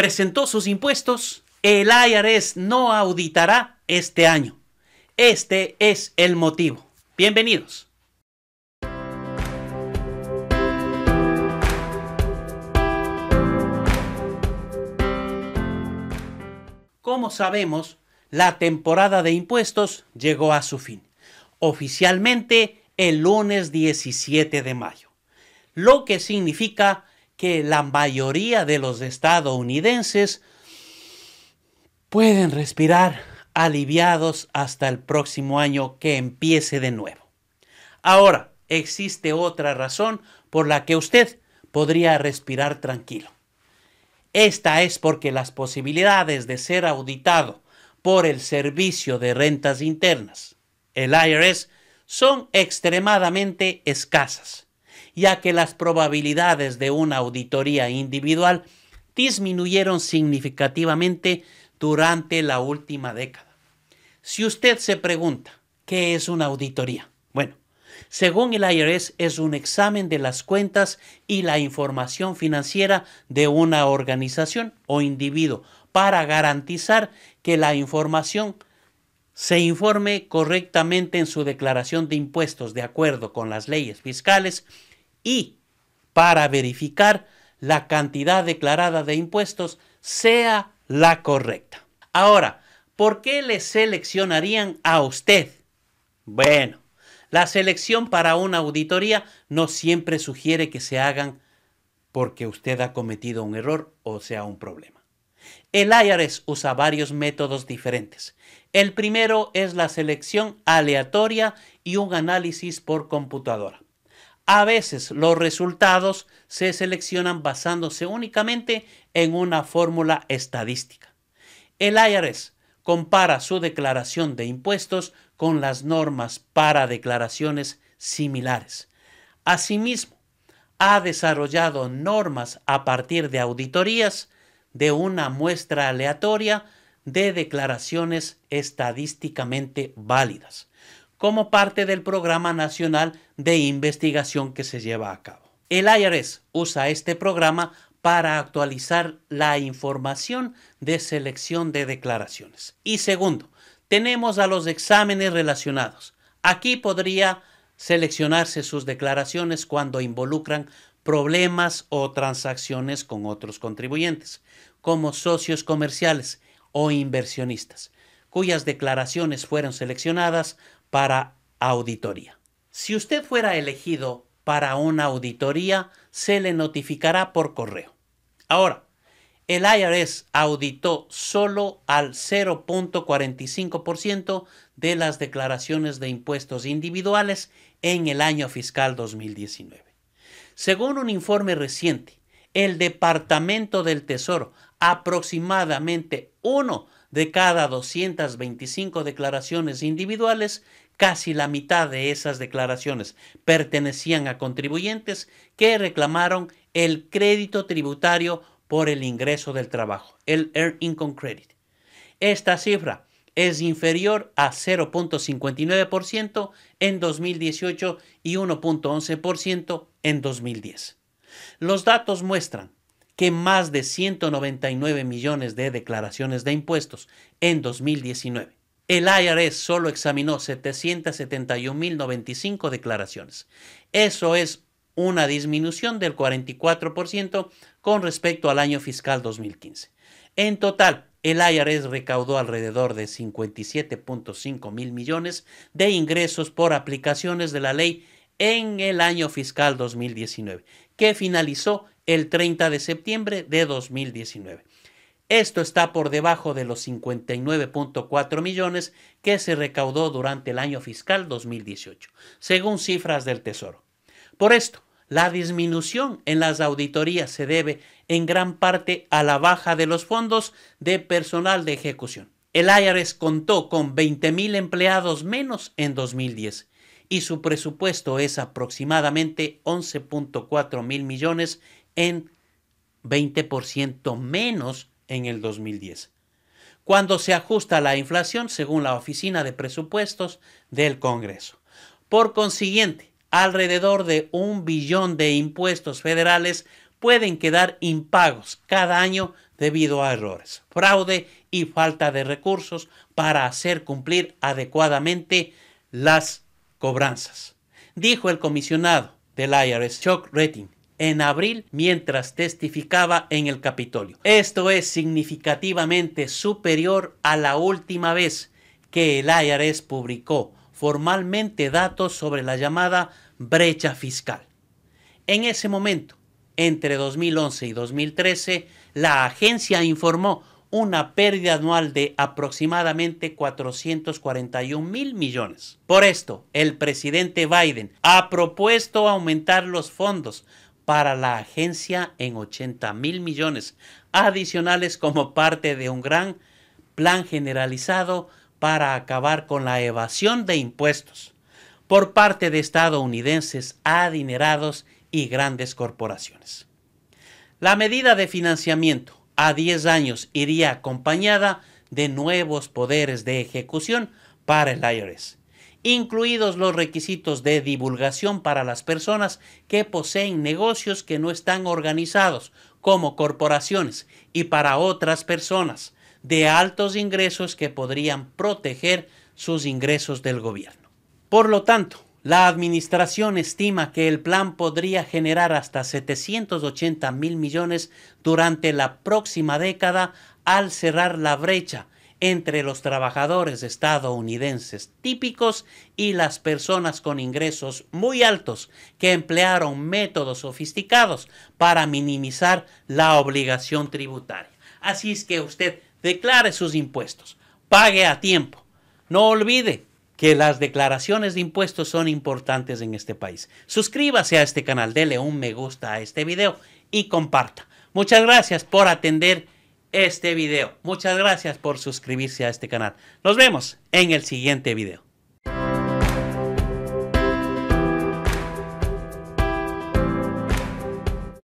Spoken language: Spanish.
presentó sus impuestos, el IRS no auditará este año. Este es el motivo. Bienvenidos. Como sabemos, la temporada de impuestos llegó a su fin, oficialmente el lunes 17 de mayo, lo que significa que la mayoría de los estadounidenses pueden respirar aliviados hasta el próximo año que empiece de nuevo. Ahora, existe otra razón por la que usted podría respirar tranquilo. Esta es porque las posibilidades de ser auditado por el Servicio de Rentas Internas, el IRS, son extremadamente escasas ya que las probabilidades de una auditoría individual disminuyeron significativamente durante la última década. Si usted se pregunta, ¿qué es una auditoría? Bueno, según el IRS, es un examen de las cuentas y la información financiera de una organización o individuo para garantizar que la información se informe correctamente en su declaración de impuestos de acuerdo con las leyes fiscales y para verificar la cantidad declarada de impuestos sea la correcta. Ahora, ¿por qué le seleccionarían a usted? Bueno, la selección para una auditoría no siempre sugiere que se hagan porque usted ha cometido un error o sea un problema. El IRS usa varios métodos diferentes. El primero es la selección aleatoria y un análisis por computadora. A veces los resultados se seleccionan basándose únicamente en una fórmula estadística. El IRS compara su declaración de impuestos con las normas para declaraciones similares. Asimismo, ha desarrollado normas a partir de auditorías de una muestra aleatoria de declaraciones estadísticamente válidas como parte del Programa Nacional de Investigación que se lleva a cabo. El IRS usa este programa para actualizar la información de selección de declaraciones. Y segundo, tenemos a los exámenes relacionados. Aquí podría seleccionarse sus declaraciones cuando involucran problemas o transacciones con otros contribuyentes, como socios comerciales o inversionistas, cuyas declaraciones fueron seleccionadas para auditoría. Si usted fuera elegido para una auditoría, se le notificará por correo. Ahora, el IRS auditó solo al 0.45% de las declaraciones de impuestos individuales en el año fiscal 2019. Según un informe reciente, el Departamento del Tesoro, aproximadamente uno de cada 225 declaraciones individuales casi la mitad de esas declaraciones pertenecían a contribuyentes que reclamaron el crédito tributario por el ingreso del trabajo, el Earned Income Credit. Esta cifra es inferior a 0.59% en 2018 y 1.11% en 2010. Los datos muestran que más de 199 millones de declaraciones de impuestos en 2019 el IRS solo examinó 771.095 declaraciones. Eso es una disminución del 44% con respecto al año fiscal 2015. En total, el IRS recaudó alrededor de 57.5 mil millones de ingresos por aplicaciones de la ley en el año fiscal 2019, que finalizó el 30 de septiembre de 2019. Esto está por debajo de los 59.4 millones que se recaudó durante el año fiscal 2018, según cifras del Tesoro. Por esto, la disminución en las auditorías se debe en gran parte a la baja de los fondos de personal de ejecución. El IRS contó con 20.000 empleados menos en 2010 y su presupuesto es aproximadamente 11.4 mil millones en 20% menos en el 2010, cuando se ajusta la inflación según la Oficina de Presupuestos del Congreso. Por consiguiente, alrededor de un billón de impuestos federales pueden quedar impagos cada año debido a errores, fraude y falta de recursos para hacer cumplir adecuadamente las cobranzas, dijo el comisionado del IRS, Chuck rating en abril mientras testificaba en el Capitolio. Esto es significativamente superior a la última vez que el IRS publicó formalmente datos sobre la llamada brecha fiscal. En ese momento, entre 2011 y 2013, la agencia informó una pérdida anual de aproximadamente 441 mil millones. Por esto, el presidente Biden ha propuesto aumentar los fondos para la agencia en 80 mil millones adicionales como parte de un gran plan generalizado para acabar con la evasión de impuestos por parte de estadounidenses adinerados y grandes corporaciones. La medida de financiamiento a 10 años iría acompañada de nuevos poderes de ejecución para el IRS incluidos los requisitos de divulgación para las personas que poseen negocios que no están organizados como corporaciones y para otras personas de altos ingresos que podrían proteger sus ingresos del gobierno. Por lo tanto, la administración estima que el plan podría generar hasta 780 mil millones durante la próxima década al cerrar la brecha entre los trabajadores estadounidenses típicos y las personas con ingresos muy altos que emplearon métodos sofisticados para minimizar la obligación tributaria. Así es que usted declare sus impuestos, pague a tiempo. No olvide que las declaraciones de impuestos son importantes en este país. Suscríbase a este canal, dele un me gusta a este video y comparta. Muchas gracias por atender este video. Muchas gracias por suscribirse a este canal. Nos vemos en el siguiente video.